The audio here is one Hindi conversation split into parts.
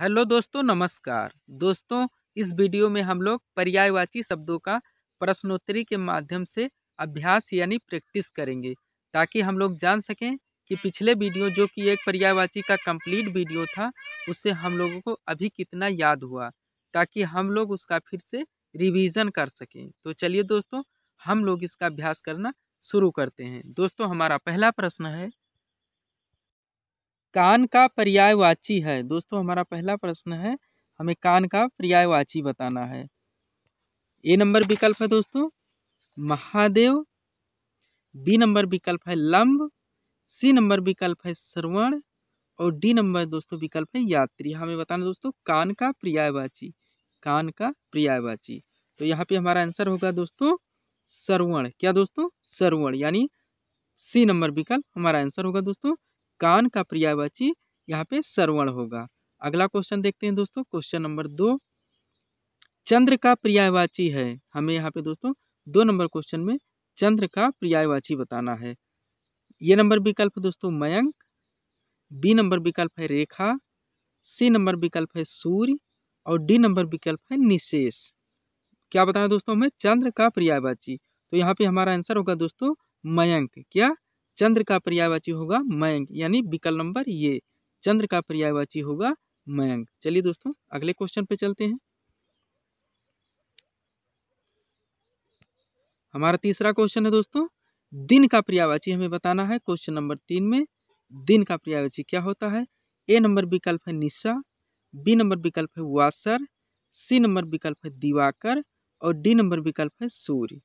हेलो दोस्तों नमस्कार दोस्तों इस वीडियो में हम लोग पर्यायवाची शब्दों का प्रश्नोत्तरी के माध्यम से अभ्यास यानी प्रैक्टिस करेंगे ताकि हम लोग जान सकें कि पिछले वीडियो जो कि एक पर्यायवाची का कंप्लीट वीडियो था उससे हम लोगों को अभी कितना याद हुआ ताकि हम लोग उसका फिर से रिविजन कर सकें तो चलिए दोस्तों हम लोग इसका अभ्यास करना शुरू करते हैं दोस्तों हमारा पहला प्रश्न है कान का पर्यायवाची है दोस्तों हमारा पहला प्रश्न है हमें कान का पर्यायवाची बताना है ए नंबर विकल्प है दोस्तों महादेव बी नंबर विकल्प है लंब सी नंबर विकल्प है श्रवण और डी नंबर दोस्तों विकल्प है यात्री हाँ, हमें बताना दोस्तों कान का पर्यायवाची कान का पर्यायवाची तो यहाँ पे हमारा आंसर होगा दोस्तों सरवण क्या दोस्तों सरवण यानी सी नंबर विकल्प हमारा आंसर होगा दोस्तों कान का प्रियावाची यहाँ पे सर्वण होगा अगला क्वेश्चन देखते हैं दोस्तों क्वेश्चन नंबर दो चंद्र का पर्यायवाची है हमें यहाँ पे दोस्तों दो नंबर क्वेश्चन में चंद्र का पर्यायवाची बताना है ये नंबर विकल्प दोस्तों मयंक बी नंबर विकल्प है रेखा सी नंबर विकल्प है सूर्य और डी नंबर विकल्प है निशेष क्या बताना दोस्तों हमें चंद्र का पर्यायवाची तो यहाँ पे हमारा आंसर होगा दोस्तों मयंक क्या चंद्र का पर्यायवाची होगा मयंक यानी विकल्प नंबर ये चंद्र का पर्यायवाची होगा मयंक चलिए दोस्तों अगले क्वेश्चन पे चलते हैं हमारा तीसरा क्वेश्चन है दोस्तों दिन का पर्यायवाची हमें बताना है क्वेश्चन नंबर तीन में दिन का पर्यायवाची क्या होता है ए नंबर विकल्प है निशा बी नंबर विकल्प है वासर सी नंबर विकल्प है दिवाकर और डी नंबर विकल्प है सूर्य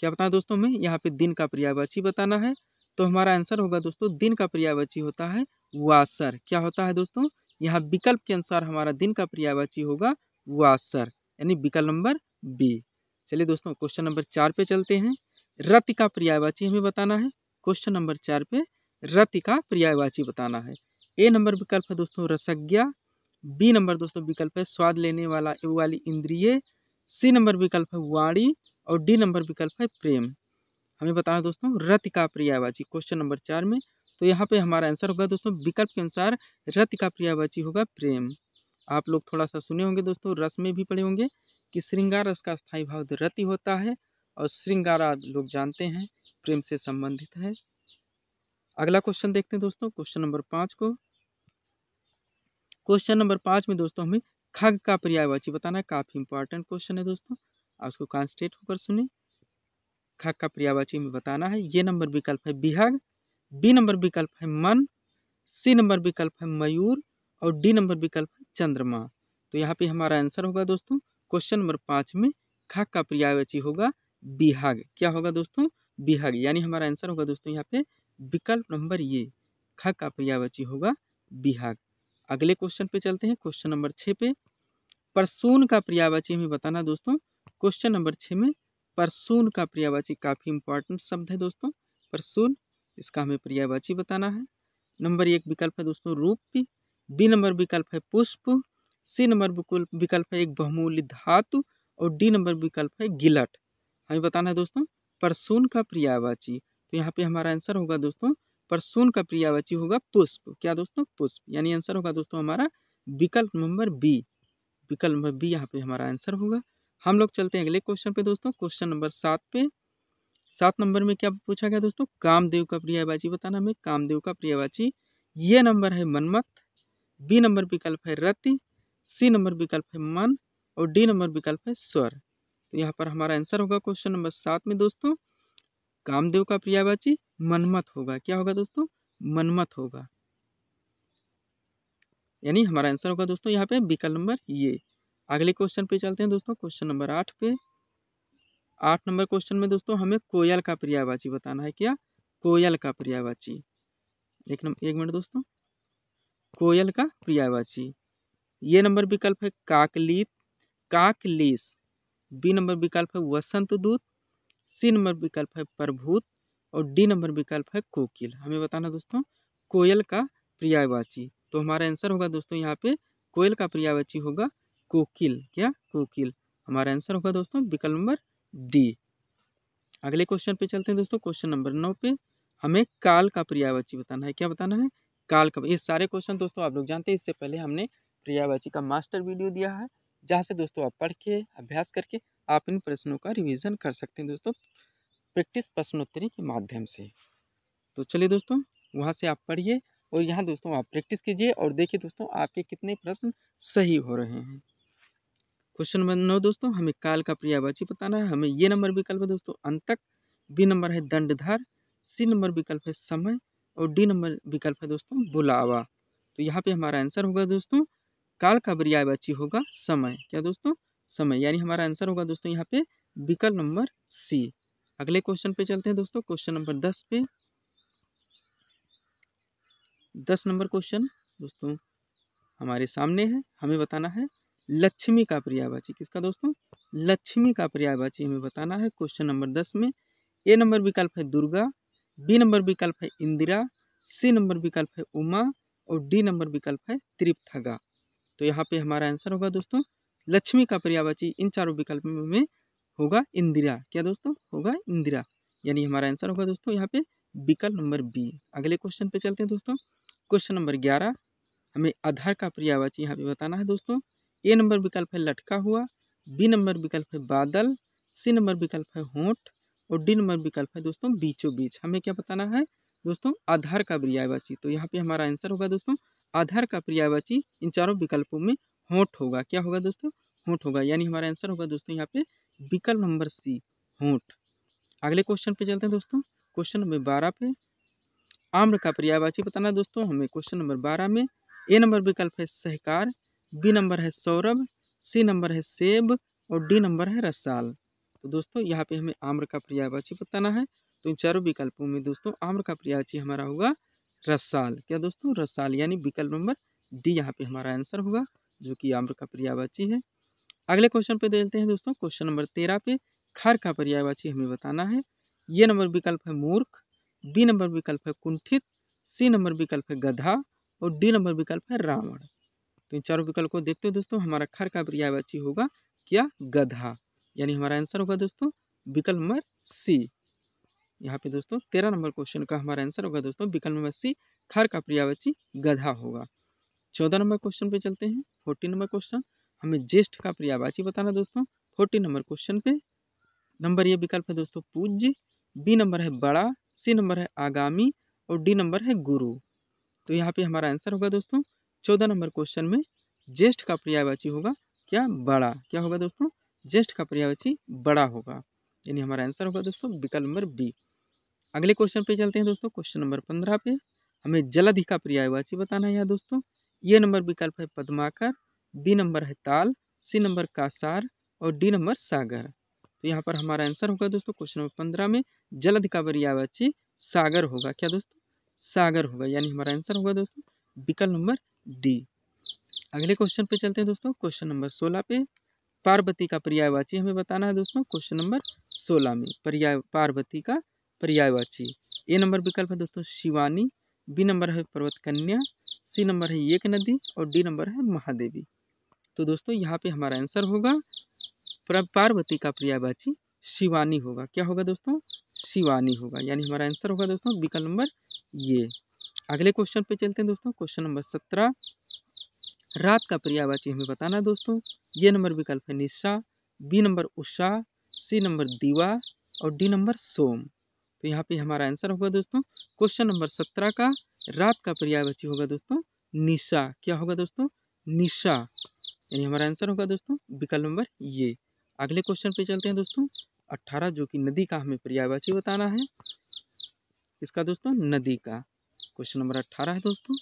क्या बताना दोस्तों हमें यहाँ पे दिन का पर्यायवाची बताना है तो हमारा आंसर होगा दोस्तों दिन का पर्यायवाची होता है वासर क्या होता है दोस्तों यहाँ विकल्प के अनुसार हमारा दिन का पर्यायवाची होगा वासर यानी विकल्प नंबर बी चलिए दोस्तों क्वेश्चन नंबर चार पे चलते हैं रति का पर्यायवाची हमें बताना है क्वेश्चन नंबर चार पे रति का पर्यायवाची बताना है ए नंबर विकल्प है दोस्तों रसज्ञा बी नंबर दोस्तों विकल्प है स्वाद लेने वाला वाली इंद्रिय सी नंबर विकल्प है वाणी और डी नंबर विकल्प है प्रेम हमें बताना दोस्तों रतिका प्रियावाची क्वेश्चन नंबर चार में तो यहाँ पे हमारा आंसर होगा दोस्तों विकल्प के अनुसार रतिका प्रियावाची होगा प्रेम आप लोग थोड़ा सा सुने होंगे दोस्तों रस में भी पढ़े होंगे कि श्रृंगार रस का स्थायी भाव रति होता है और श्रृंगारा लोग जानते हैं प्रेम से संबंधित है अगला क्वेश्चन देखते हैं दोस्तों क्वेश्चन नंबर पाँच को क्वेश्चन नंबर पाँच में दोस्तों हमें खग का पर्यायवाची बताना काफ़ी इंपॉर्टेंट क्वेश्चन है दोस्तों आप उसको कॉन्सेंट्रेट होकर सुनें का प्रियावाची में बताना है ये नंबर विकल्प है बिहग बी नंबर विकल्प है मन सी नंबर विकल्प है मयूर और डी नंबर विकल्प है चंद्रमा तो यहाँ पे हमारा आंसर होगा दोस्तों क्वेश्चन नंबर पाँच में का प्रियावाची होगा बिहग क्या होगा दोस्तों बिहग यानी हमारा आंसर होगा दोस्तों यहाँ पे विकल्प नंबर ये का प्रियावाची होगा बिहग अगले क्वेश्चन पे चलते हैं क्वेश्चन नंबर छः पे परसून का प्रियावाची हमें बताना दोस्तों क्वेश्चन नंबर छः में परसून का पर्यायवाची काफ़ी इंपॉर्टेंट शब्द है दोस्तों परसून इसका हमें पर्यायवाची बताना है नंबर एक विकल्प है दोस्तों रूप बी नंबर विकल्प है पुष्प सी नंबर विकल्प है एक बहुमूल्य धातु और डी नंबर विकल्प है गिलट हमें बताना है दोस्तों परसून का पर्यायवाची तो यहाँ पे हमारा आंसर होगा दोस्तों परसून का पर्यायवाची होगा पुष्प क्या दोस्तों पुष्प यानी आंसर होगा दोस्तों हमारा विकल्प नंबर बी विकल्प नंबर बी यहाँ पे हमारा आंसर होगा हम लोग चलते हैं अगले क्वेश्चन पे दोस्तों क्वेश्चन नंबर सात पे सात नंबर में क्या पूछा गया दोस्तों कामदेव का प्रियावाची बताना हमें कामदेव का प्रियावाची ये नंबर है मनमत बी नंबर विकल्प है रति सी नंबर विकल्प है मन और डी नंबर विकल्प है स्वर तो यहाँ पर हमारा आंसर होगा क्वेश्चन नंबर सात में दोस्तों कामदेव का प्रियावाची मनमत होगा क्या होगा दोस्तों मनमत होगा यानी हमारा आंसर होगा दोस्तों यहाँ पे विकल्प नंबर ये अगले क्वेश्चन पे चलते हैं दोस्तों क्वेश्चन नंबर आठ पे आठ नंबर क्वेश्चन में दोस्तों हमें कोयल का पर्यायवाची बताना है क्या कोयल का पर्यायवाची एक नंबर एक मिनट दोस्तों कोयल का पर्यायवाची ये नंबर विकल्प है काकलीत काकलीस बी नंबर विकल्प है वसंत दूत सी नंबर विकल्प है प्रभूत और डी नंबर विकल्प है कोकिल हमें बताना दोस्तों कोयल का पर्यायवाची तो हमारा आंसर होगा दोस्तों यहाँ पे कोयल का पर्यायवाची होगा कोकिल क्या कोकिल हमारा आंसर होगा दोस्तों विकल्प नंबर डी अगले क्वेश्चन पे चलते हैं दोस्तों क्वेश्चन नंबर नौ पे हमें काल का प्रियावाची बताना है क्या बताना है काल का ये सारे क्वेश्चन दोस्तों आप लोग जानते हैं इससे पहले हमने प्रियावाची का मास्टर वीडियो दिया है जहाँ से दोस्तों आप पढ़ के अभ्यास करके आप इन प्रश्नों का रिविजन कर सकते हैं दोस्तों प्रैक्टिस प्रश्नोत्तरी के माध्यम से तो चलिए दोस्तों वहाँ से आप पढ़िए और यहाँ दोस्तों आप प्रैक्टिस कीजिए और देखिए दोस्तों आपके कितने प्रश्न सही हो रहे हैं क्वेश्चन नंबर नौ दोस्तों हमें काल का प्रियावाची बताना है हमें ये नंबर विकल्प है दोस्तों अंतक बी नंबर है दंडधार सी नंबर विकल्प है समय और डी नंबर विकल्प है दोस्तों बुलावा तो यहाँ पे हमारा आंसर होगा दोस्तों काल का पर्यायवाची होगा समय क्या दोस्तों समय यानी हमारा आंसर होगा दोस्तों यहाँ पे विकल्प नंबर सी अगले क्वेश्चन पे चलते हैं दोस्तों क्वेश्चन नंबर दस पे दस नंबर क्वेश्चन दोस्तों हमारे सामने है हमें बताना है लक्ष्मी का पर्यायवाची किसका दोस्तों लक्ष्मी का पर्यायवाची हमें बताना है क्वेश्चन नंबर दस में ए नंबर विकल्प है दुर्गा बी नंबर विकल्प है इंदिरा सी नंबर विकल्प है उमा और डी नंबर विकल्प है त्रिपथगा तो यहाँ पे हमारा आंसर होगा दोस्तों लक्ष्मी का पर्यायवाची इन चारों विकल्प में होगा इंदिरा क्या दोस्तों होगा इंदिरा यानी हमारा आंसर होगा दोस्तों यहाँ पे विकल्प नंबर बी अगले क्वेश्चन पे चलते हैं दोस्तों क्वेश्चन नंबर ग्यारह हमें आधार का पर्यायवाची यहाँ पे बताना है दोस्तों ए नंबर विकल्प है लटका हुआ बी नंबर विकल्प है बादल सी नंबर विकल्प है होंठ और डी नंबर विकल्प है दोस्तों बीचों बीच हमें क्या बताना है दोस्तों आधार का पर्यायवाची तो यहाँ पे हमारा आंसर होगा दोस्तों आधार का पर्यायवाची इन चारों विकल्पों में होंठ होगा क्या होगा दोस्तों होंठ होगा यानी हमारा आंसर होगा दोस्तों यहाँ पे विकल्प नंबर सी होंठ अगले क्वेश्चन पे चलते हैं दोस्तों क्वेश्चन नंबर बारह पे आम्र का पर्यायवाची बताना दोस्तों हमें क्वेश्चन नंबर बारह में ए नंबर विकल्प है सहकार बी नंबर है सौरभ सी नंबर है सेब और डी नंबर है रसाल तो दोस्तों यहाँ पे हमें आम्र का पर्यायवाची बताना है तो इन चारों विकल्पों में दोस्तों आम्र का पर्यायवाची हमारा होगा रसाल क्या दोस्तों रसाल यानी विकल्प नंबर डी यहाँ पे हमारा आंसर होगा जो कि आम्र का पर्यायवाची है अगले क्वेश्चन पे देखते हैं दोस्तों क्वेश्चन नंबर तेरह पे खर का पर्यायवाची हमें बताना है ये नंबर विकल्प है मूर्ख बी नंबर विकल्प है कुंठित सी नंबर विकल्प है गधा और डी नंबर विकल्प है रावण तो इन चारों विकल्प को देखते हो दोस्तों हमारा खर का पर्यायवाची होगा क्या गधा यानी हमारा आंसर होगा दोस्तों विकल्प नंबर सी यहाँ पे दोस्तों तेरह नंबर क्वेश्चन का हमारा आंसर होगा दोस्तों विकल्प नंबर सी खर का पर्यायवाची गधा होगा चौदह नंबर क्वेश्चन पे चलते हैं फोर्टीन नंबर क्वेश्चन हमें ज्येष्ठ का पर्यायवाची बताना दोस्तों फोर्टीन नंबर क्वेश्चन पे नंबर ये विकल्प है दोस्तों पूज्य बी नंबर है बड़ा सी नंबर है आगामी और डी नंबर है गुरु तो यहाँ पे हमारा आंसर होगा दोस्तों चौदह नंबर क्वेश्चन में ज्येष्ठ का पर्यायवाची होगा क्या बड़ा क्या होगा दोस्तों ज्येष्ठ का पर्यायवाची बड़ा होगा यानी हमारा आंसर होगा दोस्तों विकल्प नंबर बी अगले क्वेश्चन पे चलते हैं दोस्तों क्वेश्चन नंबर पंद्रह पे हमें जलधि का पर्यायवाची बताना है यहाँ दोस्तों ये नंबर विकल्प है पद्माकर बी नंबर है ताल सी नंबर कासार और डी नंबर सागर तो यहाँ पर हमारा आंसर होगा दोस्तों क्वेश्चन नंबर पंद्रह में जलधि का पर्यायवाची सागर होगा क्या दोस्तों सागर होगा यानी हमारा आंसर होगा दोस्तों विकल्प नंबर डी अगले क्वेश्चन पे चलते हैं दोस्तों क्वेश्चन नंबर सोलह पे पार्वती का पर्यायवाची हमें बताना है दोस्तों क्वेश्चन नंबर सोलह में पर्याय पार्वती का पर्यायवाची ए नंबर विकल्प है दोस्तों शिवानी बी नंबर है पर्वत कन्या सी नंबर है एक नदी और डी नंबर है महादेवी तो दोस्तों यहाँ पे हमारा आंसर होगा पार्वती का पर्यायवाची शिवानी होगा क्या होगा दोस्तों शिवानी होगा यानी हमारा आंसर होगा दोस्तों विकल्प नंबर ये अगले क्वेश्चन पे चलते हैं दोस्तों क्वेश्चन नंबर सत्रह रात का पर्यावाची हमें बताना है दोस्तों ये नंबर विकल्प है निशा बी नंबर उषा सी नंबर दीवा और डी नंबर सोम तो यहाँ पे हमारा आंसर होगा दोस्तों क्वेश्चन नंबर सत्रह का रात का पर्यायवाची होगा दोस्तों निशा क्या होगा दोस्तों निशा यानी हमारा आंसर होगा दोस्तों विकल्प नंबर ये अगले क्वेश्चन पे चलते हैं दोस्तों अट्ठारह जो कि नदी का हमें पर्यायवाची बताना है इसका दोस्तों नदी का क्वेश्चन नंबर अट्ठारह है दोस्तों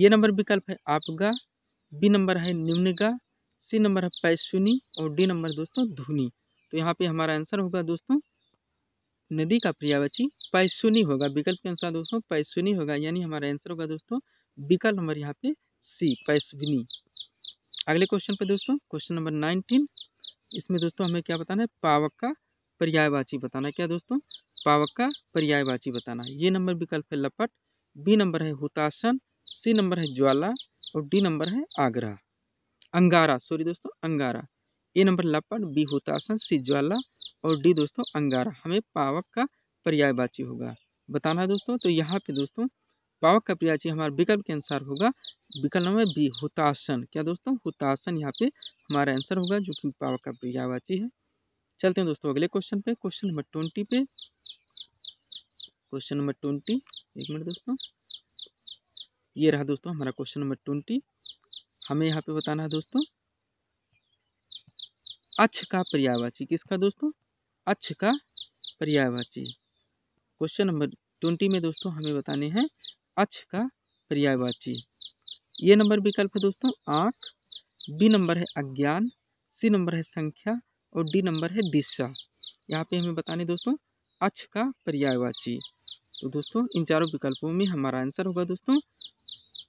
ये नंबर विकल्प है आपगा बी नंबर है निम्नगा सी नंबर है पैसुनी और डी नंबर दोस्तों धुनी तो यहाँ पे हमारा आंसर होगा दोस्तों नदी का प्रियावची पैसुनी होगा विकल्प के अनुसार दोस्तों पैसुनी होगा यानी हमारा आंसर होगा दोस्तों विकल्प नंबर यहाँ पे सी पैसुनी अगले क्वेश्चन पे दोस्तों क्वेश्चन नंबर नाइनटीन इसमें दोस्तों हमें क्या बताना है पावक का पर्यायवाची बताना क्या दोस्तों पावक का पर्यायवाची बताना ये नंबर विकल्प है लपट बी नंबर है हुतासन सी नंबर है ज्वाला और डी नंबर है आगरा अंगारा सॉरी दोस्तों अंगारा ए नंबर लपट बी हुतासन सी ज्वाला और डी दोस्तों अंगारा हमें पावक का पर्यायवाची होगा बताना है दोस्तों तो यहाँ पे दोस्तों पावक का पर्यायवाची हमारे विकल्प के अनुसार होगा विकल्प नंबर बी हुतासन क्या दोस्तों हुतासन यहाँ पे हमारा आंसर होगा जो कि पावक का पर्यायवाची है चलते हैं दोस्तों अगले क्वेश्चन पे क्वेश्चन नंबर ट्वेंटी पे क्वेश्चन नंबर ट्वेंटी एक मिनट दोस्तों ये रहा दोस्तों हमारा क्वेश्चन नंबर ट्वेंटी हमें यहाँ पे बताना है दोस्तों अच्छ का पर्यायवाची किसका दोस्तों अच्छ का पर्यायवाची क्वेश्चन नंबर ट्वेंटी में दोस्तों हमें बताने हैं अच्छ का पर्यायवाची ये नंबर विकल्प है दोस्तों आँख बी नंबर है अज्ञान सी नंबर है संख्या और डी नंबर है दिशा यहाँ पे हमें बताने दोस्तों अक्ष का पर्यायवाची तो दोस्तों इन चारों विकल्पों में हमारा आंसर होगा दोस्तों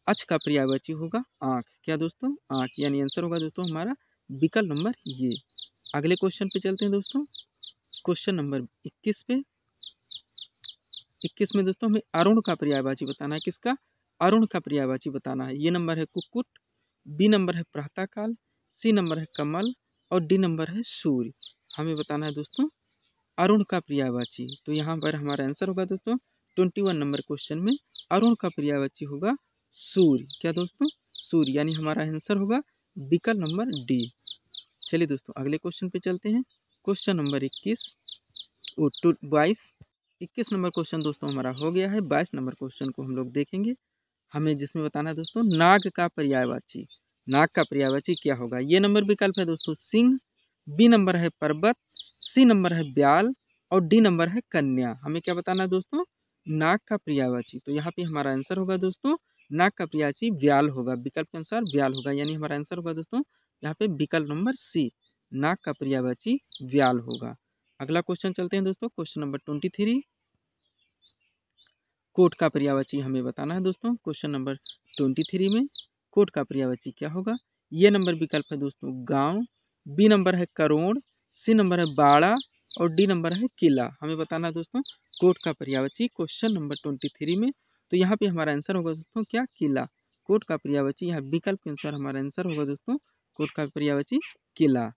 अक्ष का पर्यायवाची होगा आँख क्या दोस्तों आँख यानी आंसर होगा दोस्तों हमारा विकल्प नंबर ये अगले क्वेश्चन पे चलते हैं दोस्तों क्वेश्चन नंबर इक्कीस पे इक्कीस में दोस्तों हमें अरुण का पर्यायवाची बताना है किसका अरुण का पर्यायवाची बताना है ये नंबर है कुक्कुट बी नंबर है प्रातःकाल सी नंबर है कमल और डी नंबर है सूर्य हमें बताना है दोस्तों अरुण का प्रियावाची तो यहाँ पर हमारा आंसर होगा दोस्तों ट्वेंटी वन नंबर क्वेश्चन में अरुण का प्रियावाची होगा सूर्य क्या दोस्तों सूर्य यानी हमारा आंसर होगा विकल्प नंबर डी चलिए दोस्तों अगले क्वेश्चन पे चलते हैं क्वेश्चन नंबर इक्कीस ओ टू बाईस इक्कीस नंबर क्वेश्चन दोस्तों हमारा हो गया है बाईस नंबर क्वेश्चन को हम लोग देखेंगे हमें जिसमें बताना है दोस्तों नाग का पर्यायवाची नाग का पर्यावाची क्या होगा ये नंबर विकल्प है दोस्तों सिंह बी नंबर है पर्वत सी नंबर है ब्याल और डी नंबर है कन्या हमें क्या बताना है दोस्तों नाग का प्रियावाची तो यहाँ पे हमारा आंसर होगा दोस्तों नाग का प्रयाची व्याल होगा विकल्प के अनुसार व्याल होगा यानी हमारा आंसर होगा दोस्तों यहाँ पे विकल्प नंबर सी नाग का प्रियावाची व्याल होगा अगला क्वेश्चन चलते हैं दोस्तों क्वेश्चन नंबर ट्वेंटी थ्री कोट का प्रियावाची हमें बताना है दोस्तों क्वेश्चन नंबर ट्वेंटी थ्री में कोट का पर्यायवाची क्या होगा ये नंबर विकल्प है दोस्तों गांव बी नंबर है करोड़ सी नंबर है बाड़ा और डी नंबर है किला हमें बताना दोस्तों कोट का पर्यायवाची क्वेश्चन नंबर ट्वेंटी थ्री में तो यहाँ पे हमारा आंसर होगा दोस्तों क्या किला कोट का पर्यायवाची यहाँ विकल्प के अनुसार हमारा आंसर होगा दोस्तों कोट का पर्यायवाची किला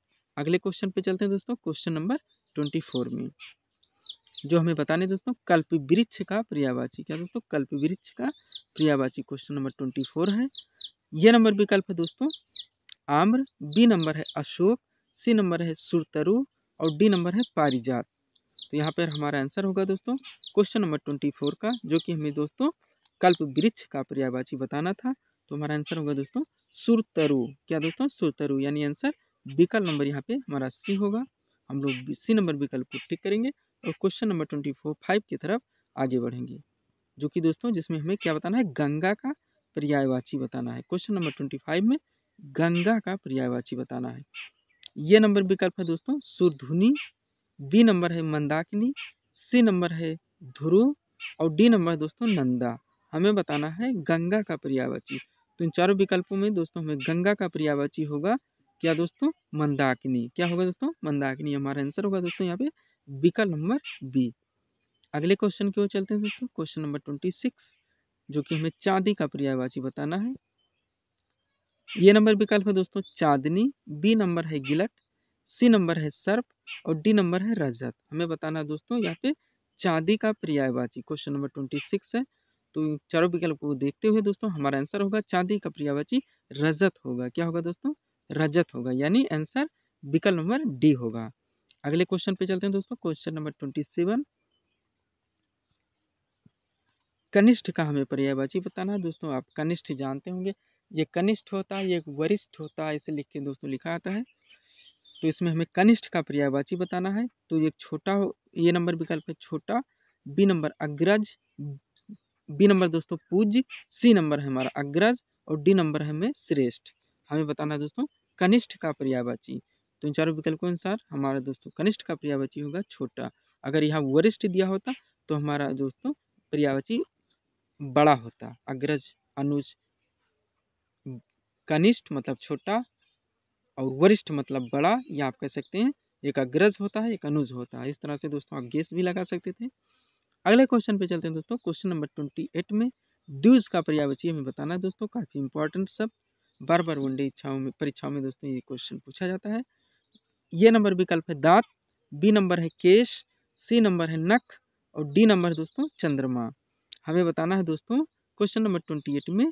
अगले क्वेश्चन पे चलते हैं दोस्तों क्वेश्चन नंबर ट्वेंटी फोर में जो हमें बताने दोस्तों कल्प वृक्ष का पर्यायवाची क्या दोस्तों कल्प वृक्ष का पर्यायवाची क्वेश्चन नंबर ट्वेंटी फोर है यह नंबर विकल्प है दोस्तों आम्र बी नंबर है अशोक सी नंबर है सुरतरु और डी नंबर है पारिजात तो यहाँ पर हमारा आंसर होगा दोस्तों क्वेश्चन नंबर ट्वेंटी फोर का जो कि हमें दोस्तों कल्प वृक्ष का पर्यायवाची बताना था तो हमारा आंसर होगा दोस्तों सुरतरु क्या दोस्तों सुरतरु यानी आंसर विकल्प नंबर यहाँ पे हमारा सी होगा हम लोग सी नंबर विकल्प को टिक करेंगे और question number twenty four five की तरफ आगे बढ़ेंगे जो कि दोस्तों जिसमें हमें क्या बताना है गंगा का पर्यायवाची बताना है क्वेश्चन नंबर ट्वेंटी फाइव में गंगा का पर्यायवाची बताना है ये नंबर विकल्प है दोस्तों सुरधुनी बी नंबर है मंदाकिनी सी नंबर है ध्रुव और डी नंबर दोस्तों नंदा हमें बताना है गंगा का पर्यायवाची तो इन चारों विकल्पों में दोस्तों हमें गंगा का पर्यायवाची होगा क्या दोस्तों मंदाकिनी क्या होगा दोस्तों मंदाकिनी हमारा आंसर होगा दोस्तों यहाँ पे विकल्प नंबर बी अगले क्वेश्चन की ओर चलते हैं दोस्तों क्वेश्चन नंबर ट्वेंटी सिक्स जो कि हमें चांदी का पर्यायवाची बताना है ये नंबर विकल्प है दोस्तों चांदनी बी नंबर है गिलट सी नंबर है सर्प और डी नंबर है रजत हमें बताना है दोस्तों यहाँ पे चांदी का पर्यायवाची क्वेश्चन नंबर ट्वेंटी सिक्स है तो चारों विकल्प को देखते हुए दोस्तों हमारा आंसर होगा चांदी का पर्यायवाची रजत होगा क्या होगा दोस्तों रजत होगा यानी आंसर विकल्प नंबर डी होगा अगले क्वेश्चन पे चलते हैं दोस्तों क्वेश्चन नंबर ट्वेंटी सेवन कनिष्ठ का हमें पर्यायवाची बताना है दोस्तों आप कनिष्ठ जानते होंगे ये कनिष्ठ होता है ये एक वरिष्ठ होता है इसे लिख के दोस्तों लिखा आता है तो इसमें हमें कनिष्ठ का पर्यायवाची बताना है तो ये छोटा हो ये नंबर विकल्प है छोटा बी नंबर अग्रज बी नंबर दोस्तों पूज्य सी नंबर है हमारा अग्रज और डी नंबर है हमें श्रेष्ठ हमें बताना है दोस्तों कनिष्ठ का पर्यायवाची तो इन चारों विकल्प के अनुसार हमारा दोस्तों कनिष्ठ का पर्यायवाची होगा छोटा अगर यहाँ वरिष्ठ दिया होता तो हमारा दोस्तों पर्यायवाची बड़ा होता अग्रज अनुज कनिष्ठ मतलब छोटा और वरिष्ठ मतलब बड़ा या आप कह सकते हैं एक अग्रज होता है एक अनुज होता है इस तरह से दोस्तों आप गेस भी लगा सकते थे अगले क्वेश्चन पे चलते हैं दोस्तों क्वेश्चन नंबर ट्वेंटी एट में द्विज का पर्यावचय हमें बताना है दोस्तों काफ़ी इंपॉर्टेंट सब बार बार वनडे इच्छाओं में परीक्षाओं में दोस्तों ये क्वेश्चन पूछा जाता है ये नंबर विकल्प है दांत बी नंबर है केश सी नंबर है नख और डी नंबर दोस्तों चंद्रमा हमें बताना है दोस्तों क्वेश्चन नंबर ट्वेंटी एट में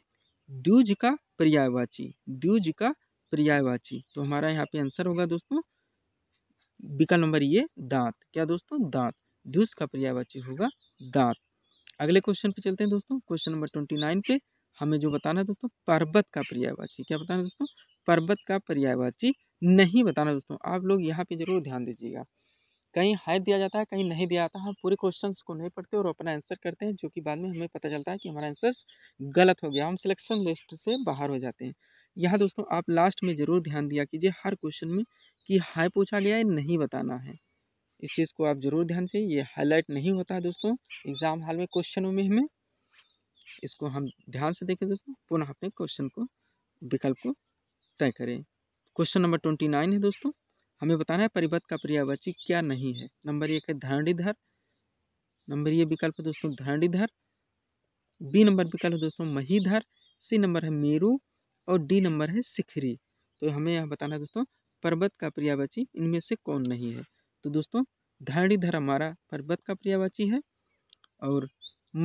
द्यूज का पर्यायवाची द्यूज का पर्यायवाची तो हमारा यहाँ पे आंसर होगा दोस्तों विकल्प नंबर ये दांत क्या दोस्तों दांत द्यूज का पर्यायवाची होगा दांत अगले क्वेश्चन पे चलते हैं दोस्तों क्वेश्चन नंबर ट्वेंटी नाइन पे हमें जो बताना है दोस्तों पर्वत का पर्यायवाची क्या बताना दोस्तों पर्वत का पर्यायवाची नहीं बताना दोस्तों आप लोग यहाँ पे जरूर ध्यान दीजिएगा कहीं हाई दिया जाता है कहीं नहीं दिया जाता हम पूरे क्वेश्चंस को नहीं पढ़ते और अपना आंसर करते हैं जो कि बाद में हमें पता चलता है कि हमारा आंसर गलत हो गया हम सिलेक्शन लिस्ट से बाहर हो जाते हैं यहाँ दोस्तों आप लास्ट में ज़रूर ध्यान दिया कीजिए हर क्वेश्चन में कि हाई पूछा गया है नहीं बताना है इस चीज़ को आप ज़रूर ध्यान दें ये हाईलाइट नहीं होता है दोस्तों एग्ज़ाम हाल में क्वेश्चनों में हमें इसको हम ध्यान से देखें दोस्तों पुनः अपने क्वेश्चन को विकल्प को तय करें क्वेश्चन नंबर ट्वेंटी नाइन है दोस्तों हमें बताना है परिपथ का पर्यायवाची क्या नहीं है नंबर एक है धारणीधर नंबर ये विकल्प है दोस्तों धारणीधर बी नंबर विकल्प है दोस्तों महीधर सी नंबर है मेरू और डी नंबर है सिखरी तो हमें यह बताना है दोस्तों पर्वत का पर्यायवाची इनमें से कौन नहीं है तो दोस्तों धरणीधर हमारा पर्वत का पर्यायवाची है और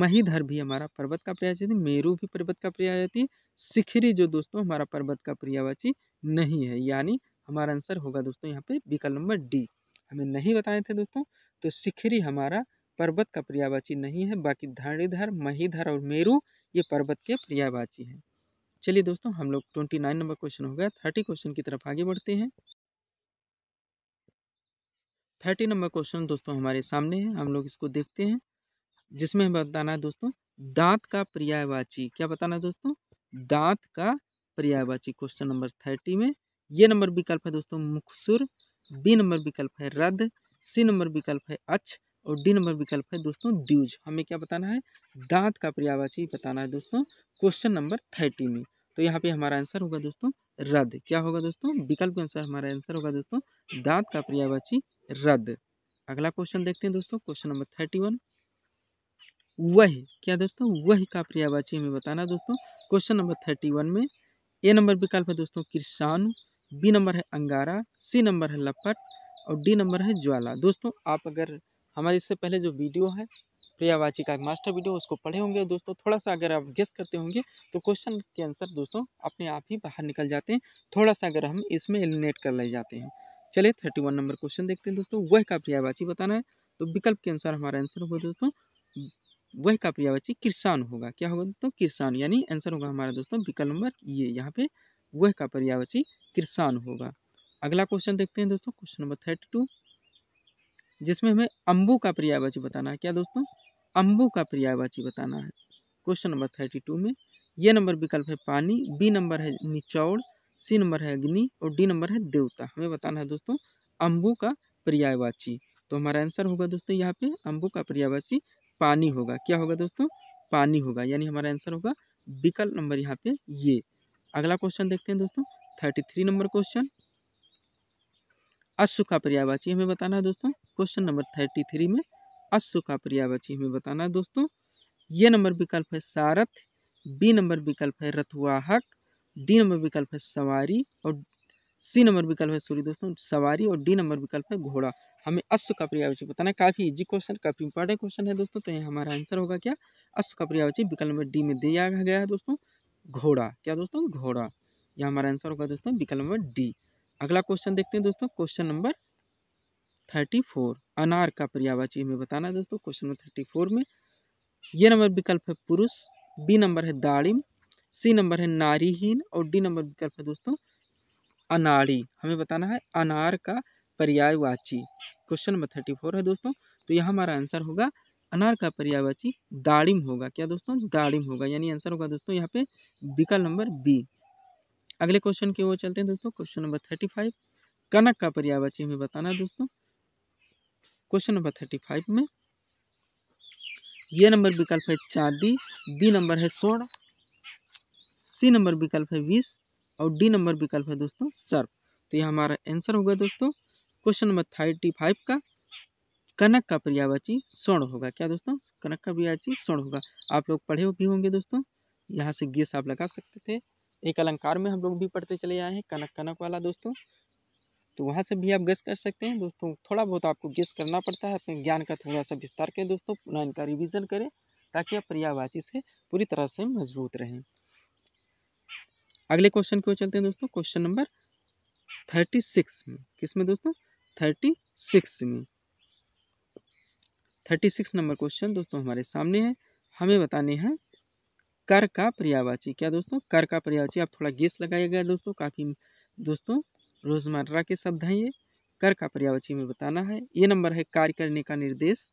महीधर भी हमारा पर्वत का पर्यायवाची मेरू भी पर्वत का पर्यायवाची सिखरी जो दोस्तों हमारा पर्वत का पर्यायवाची नहीं है यानी हमारा आंसर होगा दोस्तों यहाँ पे विकल्प नंबर डी हमें नहीं बताए थे दोस्तों तो सिखरी हमारा पर्वत का प्रियावाची नहीं है बाकी धारीधर महीधर और मेरू ये पर्वत के प्रियावाची हैं चलिए दोस्तों हम लोग ट्वेंटी नाइन नंबर क्वेश्चन हो गया थर्टी क्वेश्चन की तरफ आगे बढ़ते हैं थर्टी नंबर क्वेश्चन दोस्तों हमारे सामने है हम लोग इसको देखते हैं जिसमें हमें बताना है दोस्तों दांत का पर्यायवाची क्या बताना है दोस्तों दांत का पर्यायवाची क्वेश्चन नंबर थर्टी में ये नंबर विकल्प है दोस्तों मुखसुर डी नंबर विकल्प है रद्द सी नंबर विकल्प है अच्छ और डी नंबर विकल्प है दोस्तों ड्यूज हमें क्या बताना है दांत का पर्यावाची बताना है दोस्तों क्वेश्चन नंबर थर्टी में तो यहाँ पे हमारा आंसर होगा दोस्तों रद्द क्या होगा दोस्तों विकल्प के अनुसार हमारा आंसर होगा दोस्तों दांत का पर्यावाची रद्द अगला क्वेश्चन देखते हैं दोस्तों क्वेश्चन नंबर थर्टी वन वह क्या दोस्तों वह का पर्यावाची हमें बताना दोस्तों क्वेश्चन नंबर थर्टी वन में ए नंबर विकल्प है दोस्तों किसानु बी नंबर है अंगारा सी नंबर है लपट और डी नंबर है ज्वाला दोस्तों आप अगर हमारे इससे पहले जो वीडियो है प्रियावाची का एक मास्टर वीडियो उसको पढ़े होंगे दोस्तों थोड़ा सा अगर आप गेस करते होंगे तो क्वेश्चन के आंसर दोस्तों अपने आप ही बाहर निकल जाते हैं थोड़ा सा अगर हम इसमें एलिनेट कर ले जाते हैं चलिए थर्टी वन नंबर क्वेश्चन देखते हैं दोस्तों वह का प्रियावाची बताना है तो विकल्प के अनुसार हमारा आंसर होगा दोस्तों वह का प्रियावाची किसान होगा क्या होगा दोस्तों किसान यानी आंसर होगा हमारा दोस्तों विकल्प नंबर ये यहाँ पे वह का पर्यावची किसान होगा अगला क्वेश्चन देखते हैं दोस्तों क्वेश्चन नंबर थर्टी टू जिसमें हमें अंबू का पर्यायवाची बताना है क्या दोस्तों अम्बू का पर्यायवाची बताना है क्वेश्चन नंबर थर्टी टू में ये नंबर विकल्प है पानी बी नंबर है निचौड़ सी नंबर है अग्नि और डी नंबर है देवता हमें बताना है दोस्तों अम्बू का पर्यायवाची तो हमारा आंसर होगा दोस्तों यहाँ पे अंबू का पर्यायवाची पानी होगा क्या होगा दोस्तों पानी होगा यानी हमारा आंसर होगा विकल्प नंबर यहाँ पे ये अगला क्वेश्चन देखते हैं दोस्तों थर्टी थ्री नंबर क्वेश्चन अश्व का पर्यावाची हमें बताना है दोस्तों क्वेश्चन नंबर थर्टी थ्री में अश्व का पर्यावाची हमें बताना है दोस्तों ये नंबर विकल्प है सारथ बी नंबर विकल्प है रथवाहक डी नंबर विकल्प है सवारी और सी नंबर विकल्प है सूर्य दोस्तों सवारी और डी नंबर विकल्प है घोड़ा हमें अश्व का पर्यावची बताना है काफ़ी इजी क्वेश्चन काफ़ी इंपॉर्टेंट क्वेश्चन है दोस्तों तो ये हमारा आंसर होगा क्या अश्व का पर्यावची विकल्प नंबर डी में दिया गया है दोस्तों घोड़ा क्या दोस्तों घोड़ा यह हमारा आंसर होगा दोस्तों विकल्प नंबर डी अगला क्वेश्चन देखते हैं दोस्तों क्वेश्चन नंबर थर्टी फोर अनार का पर्यावाची हमें बताना है दोस्तों क्वेश्चन नंबर थर्टी फोर में ये नंबर विकल्प है पुरुष बी नंबर है दाड़िम सी नंबर है नारीहीन और डी नंबर विकल्प है दोस्तों अनाड़ी हमें बताना है अनार का पर्यायवाची क्वेश्चन नंबर थर्टी फोर है दोस्तों तो यह हमारा आंसर होगा अनार का पर्यायवाची दाड़िम होगा क्या दोस्तों दाड़िम होगा यानी आंसर होगा दोस्तों यहाँ पे विकल्प नंबर बी अगले क्वेश्चन की ओर चलते हैं दोस्तों क्वेश्चन नंबर थर्टी फाइव कनक का पर्यावाची हमें बताना है दोस्तों क्वेश्चन नंबर थर्टी फाइव में ये नंबर विकल्प है चांदी बी नंबर है स्वर्ण सी नंबर विकल्प है बीस और डी नंबर विकल्प है दोस्तों सर्प तो यह हमारा आंसर होगा दोस्तों क्वेश्चन नंबर थर्टी फाइव का कनक का पर्यावाची स्वर्ण होगा क्या दोस्तों कनक का पर्यावाची स्वर्ण होगा आप लोग पढ़े भी होंगे दोस्तों यहाँ से गेस आप लगा सकते थे एक अलंकार में हम लोग भी पढ़ते चले आए हैं कनक कनक वाला दोस्तों तो वहाँ से भी आप गेस कर सकते हैं दोस्तों थोड़ा बहुत आपको गेस करना पड़ता है अपने ज्ञान का थोड़ा सा विस्तार करें दोस्तों पुनः इनका रिविज़न करें ताकि आप पर्यावाची से पूरी तरह से मजबूत रहें अगले क्वेश्चन क्यों चलते हैं दोस्तों क्वेश्चन नंबर थर्टी सिक्स में किस में दोस्तों थर्टी सिक्स में थर्टी सिक्स नंबर क्वेश्चन दोस्तों हमारे सामने है हमें बताने हैं कर का पर्यावाची क्या दोस्तों कर का पर्यावाची आप थोड़ा गेस लगाइएगा दोस्तों काफ़ी दोस्तों रोज़मर्रा के शब्द हैं ये कर का पर्यावाची में बताना है ए नंबर है कार्य करने का निर्देश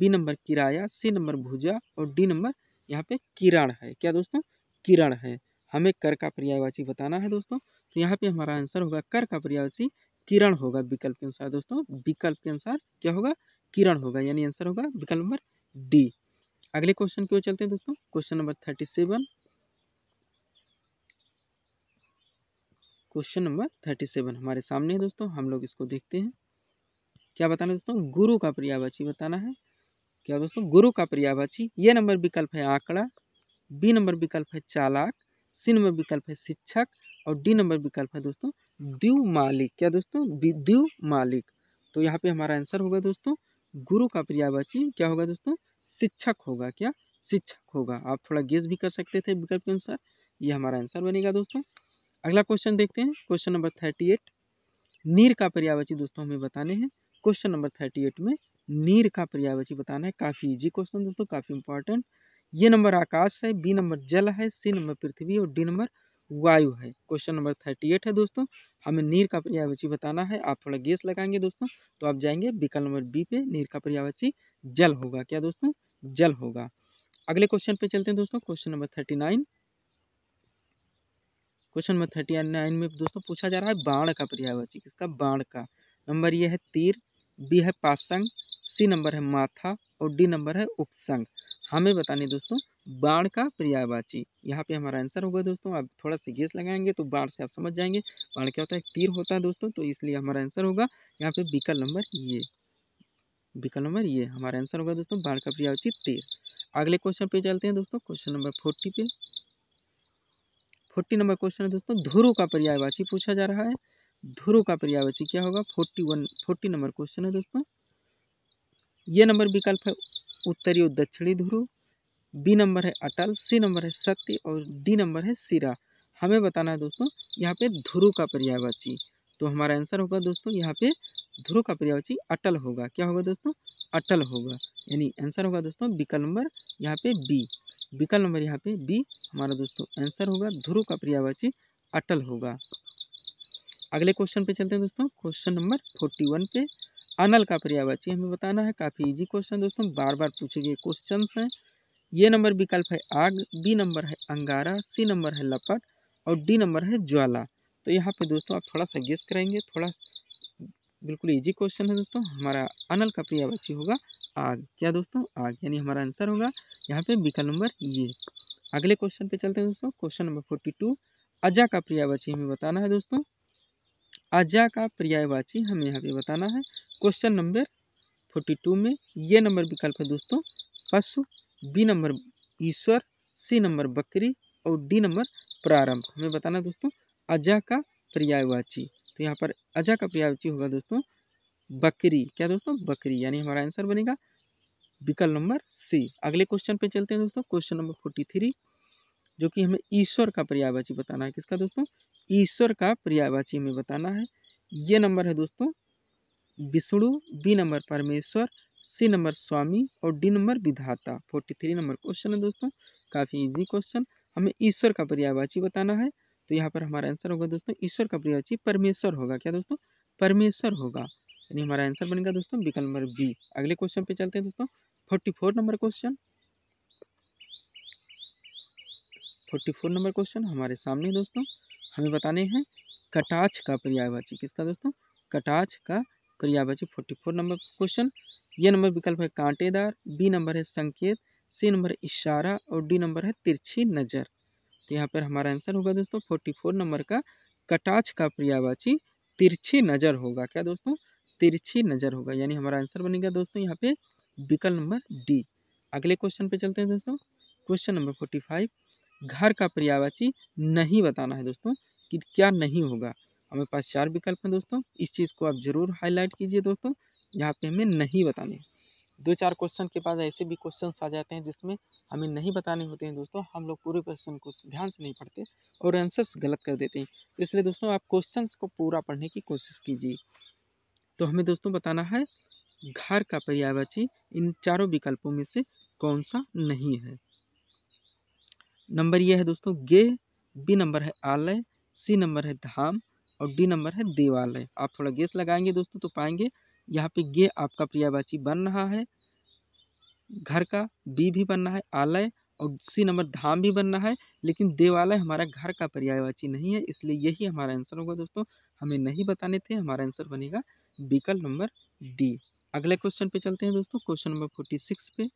बी नंबर किराया सी नंबर भुजा और डी नंबर यहाँ पे किरण है क्या दोस्तों किरण है हमें कर का पर्यायवाची बताना है दोस्तों तो यहाँ पे हमारा आंसर होगा कर का पर्यायवाची किरण होगा विकल्प के अनुसार दोस्तों विकल्प के अनुसार क्या होगा किरण होगा यानी आंसर होगा विकल्प नंबर डी अगले क्वेश्चन की ओर चलते हैं दोस्तों question number thirty seven question number thirty seven हमारे सामने है दोस्तों हम लोग इसको देखते हैं क्या बताना है दोस्तों गुरु का प्रियावाची बताना है क्या दोस्तों गुरु का प्रियावाची ये नंबर विकल्प है आंकड़ा बी नंबर विकल्प है चालाक सी नंबर विकल्प है शिक्षक और डी नंबर विकल्प है दोस्तों दीव मालिक क्या दोस्तों दीव मालिक तो यहाँ पे हमारा आंसर होगा दोस्तों गुरु का प्रियावाची क्या होगा दोस्तों शिक्षक होगा क्या शिक्षक होगा आप थोड़ा गेस भी कर सकते थे विकल्प के अनुसार ये हमारा आंसर बनेगा दोस्तों अगला क्वेश्चन देखते हैं क्वेश्चन नंबर थर्टी एट नीर का पर्यावची दोस्तों हमें बताने हैं क्वेश्चन नंबर थर्टी एट में नीर का पर्यावची बताना है काफ़ी इजी क्वेश्चन दोस्तों काफ़ी इंपॉर्टेंट ये नंबर आकाश है बी नंबर जल है सी नंबर पृथ्वी और डी नंबर वायु है क्वेश्चन नंबर थर्टी एट है दोस्तों हमें नीर का पर्यावची बताना है आप थोड़ा गेस लगाएंगे दोस्तों तो आप जाएंगे विकल्प नंबर बी पे नीर का पर्यावची जल होगा क्या दोस्तों जल होगा अगले क्वेश्चन पे चलते हैं दोस्तों question number thirty nine question number thirty nine में दोस्तों पूछा जा रहा है बाण का पर्यावची किसका बाण का नंबर ये है तीर बी है पासंग सी नंबर है माथा और डी नंबर है उपसंग हमें बताने दोस्तों बाढ़ का पर्यायवाची यहाँ पे हमारा आंसर होगा दोस्तों आप थोड़ा सा गेस लगाएंगे तो बाढ़ से आप समझ जाएंगे बाढ़ क्या होता है तीर होता है दोस्तों तो इसलिए हमारा आंसर होगा यहाँ पे विकल्प नंबर ये विकल्प नंबर ये हमारा आंसर होगा दोस्तों बाढ़ का पर्यायवाची तीर अगले क्वेश्चन पे चलते हैं दोस्तों क्वेश्चन नंबर फोर्टी पे फोर्टी नंबर क्वेश्चन है दोस्तों ध्रुव का पर्यायवाची पूछा जा रहा है ध्रुव का पर्यायवाची क्या होगा forty one forty number question है दोस्तों ये नंबर विकल्प है उत्तरी और दक्षिणी ध्रुव बी नंबर है अटल सी नंबर है सत्य और डी नंबर है सिरा हमें बताना है दोस्तों यहाँ पे ध्रुव का पर्यायवाची तो हमारा आंसर होगा दोस्तों यहाँ पे ध्रुव का पर्यायवाची अटल होगा क्या होगा दोस्तों अटल होगा यानी आंसर होगा दोस्तों विकल्प नंबर यहाँ पे बी विकल्प नंबर यहाँ पे बी हमारा दोस्तों आंसर होगा ध्रुव का पर्यायवाची अटल होगा अगले क्वेश्चन पे चलते हैं दोस्तों क्वेश्चन नंबर फोर्टी वन पे अनल का पर्यावाची हमें बताना है काफ़ी इजी क्वेश्चन दोस्तों बार बार पूछे गए क्वेश्चन हैं ये नंबर विकल्प है आग बी नंबर है अंगारा सी नंबर है लपट और डी नंबर है ज्वाला तो यहाँ पे दोस्तों आप थोड़ा सा गेस करेंगे थोड़ा बिल्कुल इजी क्वेश्चन है दोस्तों हमारा अनल का पर्यावाची होगा आग क्या दोस्तों आग यानी हमारा आंसर होगा यहाँ पर विकल्प नंबर ये अगले क्वेश्चन पर चलते हैं दोस्तों क्वेश्चन नंबर फोर्टी टू अजा का प्रियावाची हमें बताना है दोस्तों अजा का पर्यायवाची हमें यहाँ पे बताना है क्वेश्चन नंबर फोर्टी टू में ये नंबर विकल्प है दोस्तों पशु बी नंबर ईश्वर सी नंबर बकरी और डी नंबर प्रारंभ हमें बताना दोस्तों अजा का पर्यायवाची तो यहाँ पर अजा का पर्यायवाची होगा दोस्तों बकरी क्या दोस्तों बकरी यानी हमारा आंसर बनेगा विकल्प नंबर सी अगले क्वेश्चन पे चलते हैं दोस्तों क्वेश्चन नंबर फोर्टी थ्री जो कि हमें ईश्वर का पर्यायवाची बताना है किसका दोस्तों ईश्वर का पर्यायवाची में बताना है ये नंबर है दोस्तों विष्णु बी नंबर परमेश्वर सी नंबर स्वामी और डी नंबर विधाता फोर्टी थ्री नंबर क्वेश्चन है दोस्तों काफ़ी इजी क्वेश्चन हमें ईश्वर का पर्यायवाची बताना है तो यहाँ पर हमारा आंसर होगा दोस्तों ईश्वर का पर्यायवाची परमेश्वर होगा क्या दोस्तों परमेश्वर होगा यानी हमारा आंसर बनेगा दोस्तों विकल्प नंबर बी अगले क्वेश्चन पे चलते हैं दोस्तों forty four number question forty four number question हमारे सामने दोस्तों हमें बताने हैं कटाच का पर्यायवाची किसका दोस्तों कटाच का पर्यायवाची फोर्टी फोर नंबर क्वेश्चन ये नंबर विकल्प है कांटेदार बी नंबर है संकेत सी नंबर है इशारा और डी नंबर है तिरछी नज़र तो यहाँ पर हमारा आंसर होगा दोस्तों फोर्टी फोर नंबर का कटाच का पर्यायवाची तिरछी नज़र होगा क्या दोस्तों तिरछी नज़र होगा यानी हमारा आंसर बनेगा दोस्तों यहाँ पे विकल्प नंबर डी अगले क्वेश्चन पे चलते हैं दोस्तों क्वेश्चन नंबर फोर्टी फाइव घर का पर्यायवाची नहीं बताना है दोस्तों कि क्या नहीं होगा हमारे पास चार विकल्प हैं दोस्तों इस चीज़ को आप ज़रूर हाईलाइट कीजिए दोस्तों यहाँ पे हमें नहीं बताने दो चार क्वेश्चन के पास ऐसे भी क्वेश्चन आ जाते हैं जिसमें हमें नहीं बताने होते हैं दोस्तों हम लोग पूरे क्वेश्चन को ध्यान से नहीं पढ़ते और आंसर्स गलत कर देते हैं तो इसलिए दोस्तों आप क्वेश्चन को पूरा पढ़ने की कोशिश कीजिए तो हमें दोस्तों बताना है घर का पर्यायवाची इन चारों विकल्पों में से कौन सा नहीं है नंबर ये है दोस्तों गे बी नंबर है आलय सी नंबर है धाम और डी नंबर है देवालय आप थोड़ा गेस लगाएंगे दोस्तों तो पाएंगे यहाँ पे गे आपका प्रियावाची बन रहा है घर का बी भी बनना है आलय और सी नंबर धाम भी बनना है लेकिन देवालय हमारा घर का पर्यायवाची नहीं है इसलिए यही हमारा आंसर होगा दोस्तों हमें नहीं बताने थे हमारा आंसर बनेगा विकल्प नंबर डी अगले क्वेश्चन पे चलते हैं दोस्तों क्वेश्चन नंबर फोर्टी सिक्स पे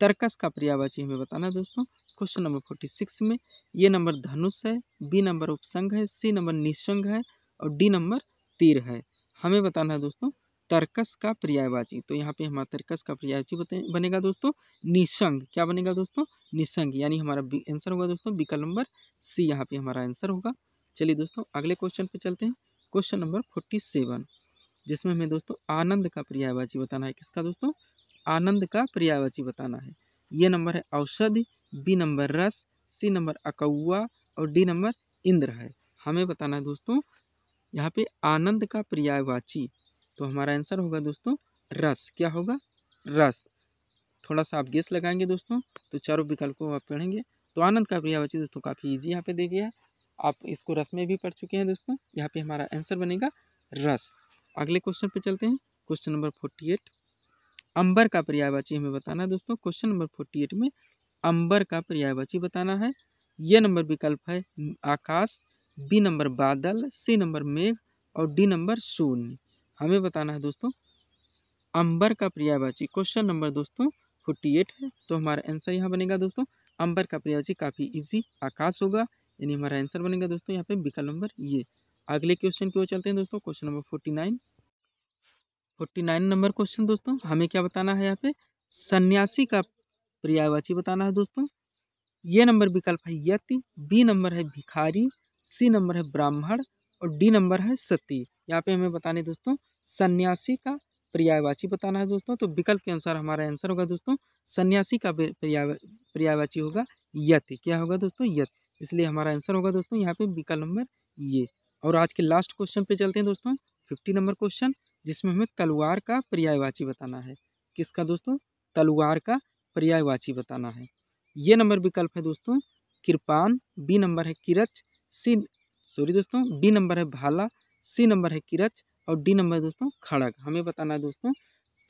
तर्कस का पर्यायवाची हमें बताना दोस्तों क्वेश्चन नंबर फोर्टी सिक्स में ये नंबर धनुष है बी नंबर उपसंग है सी नंबर निशंग है और डी नंबर तीर है हमें बताना है दोस्तों तर्कस का पर्यायवाची तो यहाँ पे हमारा तर्कस का पर्यायवाची बनेगा दोस्तों निशंग क्या बनेगा दोस्तों निशंग यानी हमारा आंसर होगा दोस्तों विकल्प नंबर सी यहाँ पे हमारा आंसर होगा चलिए दोस्तों अगले क्वेश्चन पे चलते हैं क्वेश्चन नंबर फोर्टी सेवन जिसमें हमें दोस्तों आनंद का पर्यायवाची बताना है किसका दोस्तों आनंद का पर्यायवाची बताना है ये नंबर है औषधि बी नंबर रस सी नंबर अकौआ और डी नंबर इंद्र है हमें बताना है दोस्तों यहाँ पे आनंद का पर्यायवाची तो हमारा आंसर होगा दोस्तों रस क्या होगा रस थोड़ा सा आप गेस लगाएंगे दोस्तों तो चारों विकल्प को आप पढ़ेंगे तो आनंद का पर्यायवाची दोस्तों काफ़ी ईजी यहाँ पे दे गया आप इसको रस में भी पढ़ चुके हैं दोस्तों यहाँ पे हमारा आंसर बनेगा रस अगले क्वेश्चन पे चलते हैं क्वेश्चन नंबर फोर्टी एट अंबर का पर्यायवाची हमें बताना है दोस्तों क्वेश्चन नंबर फोर्टी एट में अंबर का पर्यायवाची बताना है ये नंबर विकल्प है आकाश बी नंबर बादल सी नंबर मेघ और डी नंबर शून्य हमें बताना है दोस्तों अंबर का पर्यायवाची क्वेश्चन नंबर दोस्तों फोर्टी एट है तो हमारा आंसर यहाँ बनेगा दोस्तों अंबर का पर्यायवाची काफ़ी इजी आकाश होगा यानी हमारा आंसर बनेगा दोस्तों यहाँ पे विकल्प नंबर ये अगले क्वेश्चन की ओर चलते हैं दोस्तों question number forty nine forty nine number question दोस्तों हमें क्या बताना है यहाँ पे सन्यासी का पर्यायवाची बताना है दोस्तों ये नंबर विकल्प है यति बी नंबर है भिखारी सी नंबर है ब्राह्मण और डी नंबर है सती यहाँ पे हमें बताने दोस्तों सन्यासी का पर्यायवाची बताना है दोस्तों तो विकल्प के अनुसार हमारा आंसर होगा दोस्तों सन्यासी का पर्यायवाची होगा यति क्या होगा दोस्तों यत इसलिए हमारा आंसर होगा दोस्तों यहाँ पे विकल्प नंबर ये और आज के लास्ट क्वेश्चन पे चलते हैं दोस्तों फिफ्टी नंबर क्वेश्चन जिसमें हमें तलवार का पर्यायवाची बताना है किसका दोस्तों तलवार का पर्यायवाची बताना है ये नंबर विकल्प है दोस्तों कृपान बी नंबर है किरच सी सॉरी दोस्तों बी नंबर है भाला सी नंबर है किरच और डी नंबर दोस्तों खड़ग हमें बताना है दोस्तों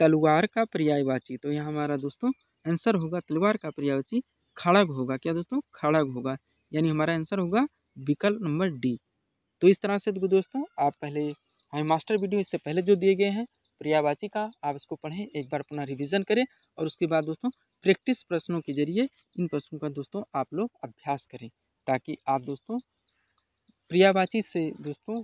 तलवार का पर्यायवाची तो यहाँ हमारा दोस्तों आंसर होगा तलवार का पर्यायवाची खड़ग होगा क्या दोस्तों खड़ग होगा यानी हमारा आंसर होगा विकल्प नंबर डी तो इस तरह से दोस्तों आप पहले हमें मास्टर वीडियो इससे पहले जो दिए गए हैं प्रियावाची का आप इसको पढ़ें एक बार अपना रिविज़न करें और उसके बाद दोस्तों प्रैक्टिस प्रश्नों के जरिए इन प्रश्नों का दोस्तों आप लोग अभ्यास करें ताकि आप दोस्तों प्रियावाची से दोस्तों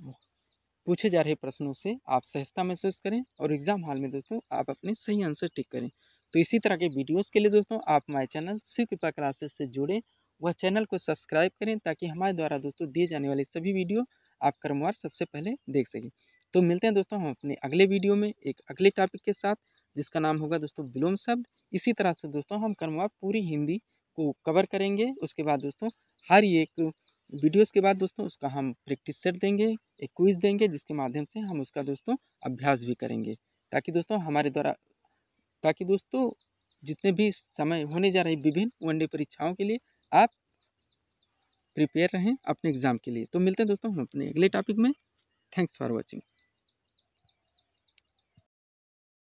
पूछे जा रहे प्रश्नों से आप सहजता महसूस करें और एग्ज़ाम हॉल में दोस्तों आप अपने सही आंसर टिक करें तो इसी तरह के वीडियोस के लिए दोस्तों आप हमारे चैनल शिव कृपा क्लासेस से जुड़ें वह चैनल को सब्सक्राइब करें ताकि हमारे द्वारा दोस्तों दिए जाने वाले सभी वीडियो आप क्रमवार सबसे पहले देख सकें तो मिलते हैं दोस्तों हम अपने अगले वीडियो में एक अगले टॉपिक के साथ जिसका नाम होगा दोस्तों विलोम शब्द इसी तरह से दोस्तों हम कर्मवा पूरी हिंदी को कवर करेंगे उसके बाद दोस्तों हर एक वीडियोस के बाद दोस्तों उसका हम प्रैक्टिस सेट देंगे एक क्विज देंगे जिसके माध्यम से हम उसका दोस्तों अभ्यास भी करेंगे ताकि दोस्तों हमारे द्वारा ताकि दोस्तों जितने भी समय होने जा रहे विभिन्न वनडे परीक्षाओं के लिए आप प्रिपेयर रहें अपने एग्ज़ाम के लिए तो मिलते हैं दोस्तों हम अपने अगले टॉपिक में थैंक्स फॉर वॉचिंग